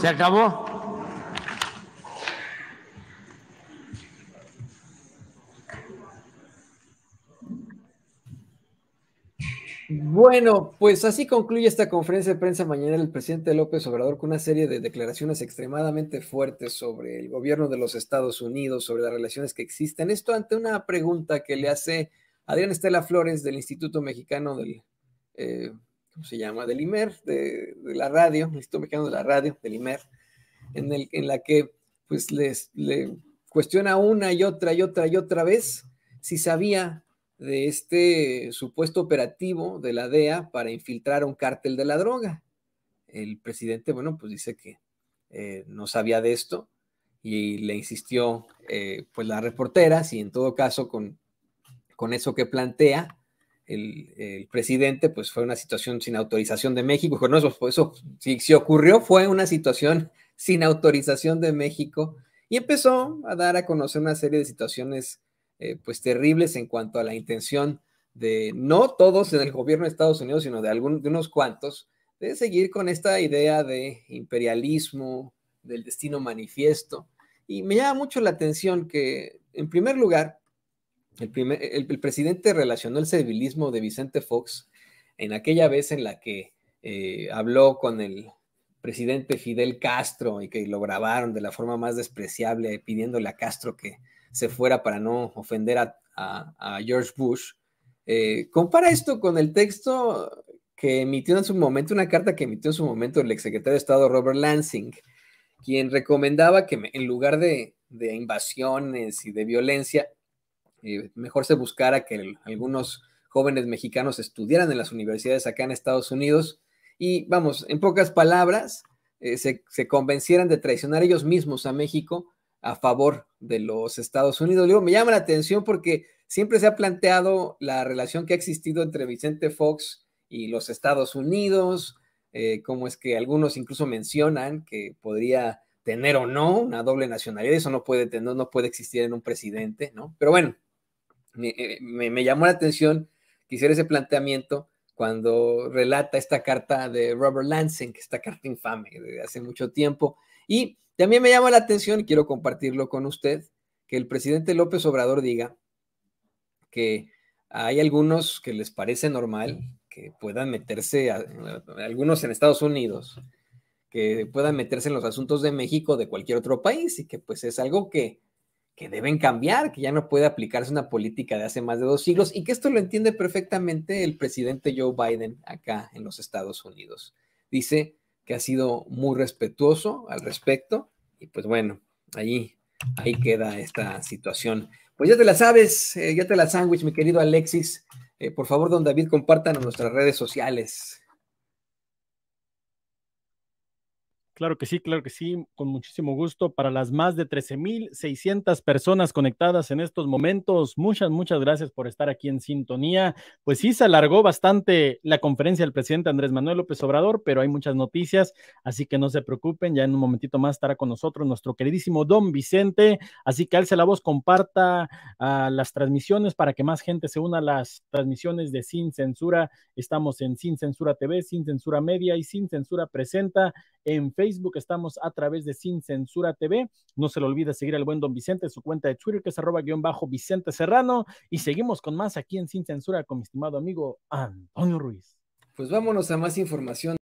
Se acabó. Bueno, pues así concluye esta conferencia de prensa mañana el presidente López Obrador con una serie de declaraciones extremadamente fuertes sobre el gobierno de los Estados Unidos, sobre las relaciones que existen. Esto ante una pregunta que le hace Adrián Estela Flores del Instituto Mexicano del eh, ¿cómo se llama? Del IMER, de, la radio, Estoy me de la Radio, del IMER, en, el, en la que pues les, le cuestiona una y otra y otra y otra vez si sabía de este supuesto operativo de la DEA para infiltrar un cártel de la droga. El presidente, bueno, pues dice que eh, no sabía de esto y le insistió eh, pues la reportera si en todo caso con, con eso que plantea el, presidente, pues fue una situación sin autorización de México. Dijo, no, eso, eso si, ocurrió fue una situación sin autorización de México. Y empezó a dar a conocer una serie de situaciones eh, pues terribles en cuanto a la intención de no todos en el gobierno de Estados Unidos, sino de, algunos, de unos cuantos, de seguir con esta idea de imperialismo, del destino manifiesto. Y me llama mucho la atención que, en primer lugar, el, presidente relacionó el servilismo de Vicente Fox en aquella vez en la que eh, habló con el presidente Fidel Castro y que lo grabaron de la forma más despreciable, pidiéndole a Castro que se fuera para no ofender a, George Bush. Eh, compara esto con el texto que emitió en su momento, una carta que emitió en su momento el exsecretario de Estado Robert Lansing, quien recomendaba que en lugar de invasiones y de violencia, eh, mejor se buscara que algunos jóvenes mexicanos estudiaran en las universidades acá en Estados Unidos y, vamos, en pocas palabras, eh, se, convencieran de traicionar ellos mismos a México a favor de los Estados Unidos. Digo, me llama la atención porque siempre se ha planteado la relación que ha existido entre Vicente Fox y los Estados Unidos, eh, como es que algunos incluso mencionan que podría tener o no una doble nacionalidad, eso no puede no puede existir en un presidente, ¿no? Pero bueno, eh, me, llamó la atención que hiciera ese planteamiento cuando relata esta carta de Robert Lansing, esta carta infame de hace mucho tiempo. Y también me llama la atención, y quiero compartirlo con usted, que el presidente López Obrador diga que hay algunos que les parece normal que puedan meterse, a, algunos en Estados Unidos, que puedan meterse en los asuntos de México de cualquier otro país y que pues es algo que que deben cambiar, que ya no puede aplicarse una política de hace más de dos siglos y que esto lo entiende perfectamente el presidente Joe Biden acá en los Estados Unidos. Dice que ha sido muy respetuoso al respecto y pues bueno, ahí, ahí queda esta situación. Pues ya te la sabes, eh, ya te la sándwich, mi querido Alexis. Eh, por favor, don David, compartan en nuestras redes sociales Claro que sí, claro que sí, con muchísimo gusto para las más de 13.600 personas conectadas en estos momentos. Muchas, muchas gracias por estar aquí en sintonía. Pues sí, se alargó bastante la conferencia del presidente Andrés Manuel López Obrador, pero hay muchas noticias, así que no se preocupen, ya en un momentito más estará con nosotros nuestro queridísimo don Vicente, así que alce la voz, comparta ah, las transmisiones para que más gente se una a las transmisiones de Sin Censura. Estamos en Sin Censura TV, Sin Censura Media y Sin Censura Presenta en Facebook estamos a través de Sin Censura TV. No se le olvide seguir al buen don Vicente en su cuenta de Twitter, que es arroba guión bajo Vicente Serrano. Y seguimos con más aquí en Sin Censura con mi estimado amigo Antonio Ruiz. Pues vámonos a más información.